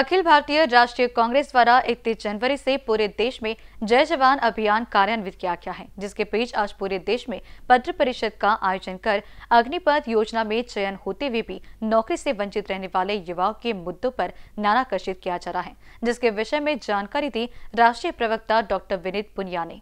अखिल भारतीय राष्ट्रीय कांग्रेस द्वारा इकतीस जनवरी से पूरे देश में जय जवान अभियान कार्यान्वित किया गया है जिसके बीच आज पूरे देश में पत्र परिषद का आयोजन कर अग्निपथ योजना में चयन होते हुए भी नौकरी से वंचित रहने वाले युवाओं के मुद्दों पर नाराकर्षित किया जा रहा है जिसके विषय में जानकारी दी राष्ट्रीय प्रवक्ता डॉक्टर विनीत पुनिया ने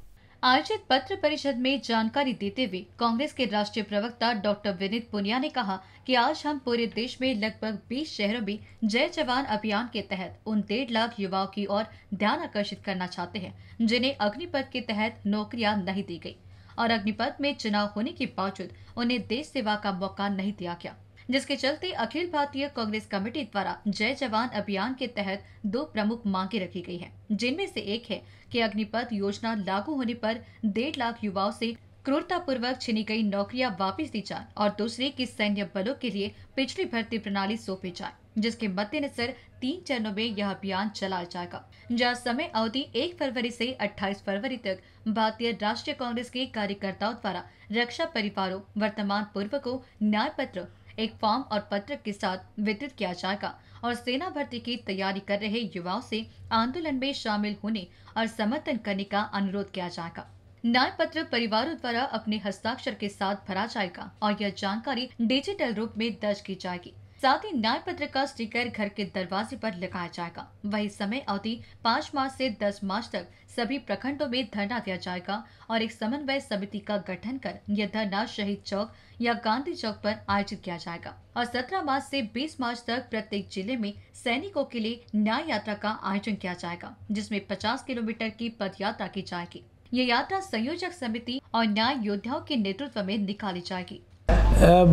आयोजित पत्र परिषद में जानकारी देते हुए कांग्रेस के राष्ट्रीय प्रवक्ता डॉक्टर विनीत पुनिया ने कहा कि आज हम पूरे देश में लगभग 20 शहरों में जय जवान अभियान के तहत उन डेढ़ लाख युवाओं की ओर ध्यान आकर्षित करना चाहते हैं जिन्हें अग्निपथ के तहत नौकरियां नहीं दी गई और अग्निपथ में चुनाव होने के बावजूद उन्हें देश सेवा का मौका नहीं दिया गया जिसके चलते अखिल भारतीय कांग्रेस कमेटी द्वारा जय जवान अभियान के तहत दो प्रमुख मांगे रखी गई है जिनमें से एक है कि अग्निपथ योजना लागू होने पर डेढ़ लाख युवाओं से क्रूरतापूर्वक छीनी गई नौकरियां वापस दी जाए और दूसरे की सैन्य बलों के लिए पिछली भर्ती प्रणाली सौंपी जाए जिसके मद्देनजर तीन चरणों में यह अभियान चलाया जाएगा जहाँ समय अवधि 1 फरवरी से 28 फरवरी तक भारतीय राष्ट्रीय कांग्रेस के कार्यकर्ताओं द्वारा रक्षा परिवारों वर्तमान पूर्व को न्याय पत्र एक फॉर्म और पत्रक के साथ वितरित किया जाएगा और सेना भर्ती की तैयारी कर रहे युवाओं से आंदोलन में शामिल होने और समर्थन करने का अनुरोध किया जाएगा न्याय पत्र परिवारों द्वारा अपने हस्ताक्षर के साथ भरा जाएगा और यह जानकारी डिजिटल रूप में दर्ज की जाएगी साथ ही न्याय पत्र का स्टिकर घर के दरवाजे पर लगाया जाएगा वही समय अवधि पाँच मार्च से दस मार्च तक सभी प्रखंडों में धरना दिया जाएगा और एक समन्वय समिति का गठन कर यह धरना शहीद चौक या गांधी चौक पर आयोजित किया जाएगा और 17 मार्च से 20 मार्च तक प्रत्येक जिले में सैनिकों के लिए न्याय यात्रा का आयोजन किया जाएगा जिसमें 50 किलोमीटर की पद यात्रा की जाएगी ये यात्रा संयोजक समिति और न्याय योद्धाओं के नेतृत्व में निकाली जाएगी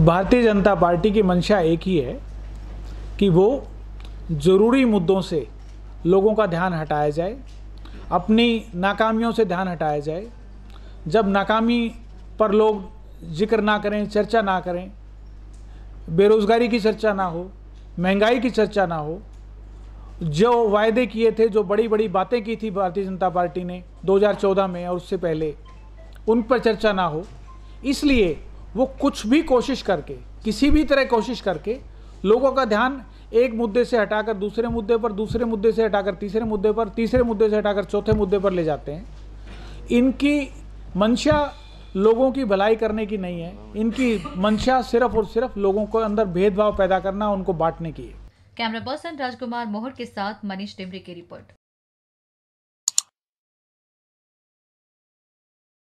भारतीय जनता पार्टी की मंशा एक ही है कि वो ज़रूरी मुद्दों से लोगों का ध्यान हटाया जाए अपनी नाकामियों से ध्यान हटाया जाए जब नाकामी पर लोग जिक्र ना करें चर्चा ना करें बेरोज़गारी की चर्चा ना हो महंगाई की चर्चा ना हो जो वायदे किए थे जो बड़ी बड़ी बातें की थी भारतीय जनता पार्टी ने 2014 में और उससे पहले उन पर चर्चा ना हो इसलिए वो कुछ भी कोशिश करके किसी भी तरह कोशिश करके लोगों का ध्यान एक मुद्दे से हटाकर दूसरे मुद्दे पर दूसरे मुद्दे से हटाकर तीसरे मुद्दे पर तीसरे मुद्दे से हटाकर चौथे मुद्दे पर ले जाते हैं इनकी मंशा लोगों की भलाई करने की नहीं है इनकी मंशा सिर्फ और सिर्फ लोगों को अंदर भेदभाव पैदा करना उनको बांटने की है कैमरा पर्सन राजकुमार मोहर के साथ मनीष टिमरी की रिपोर्ट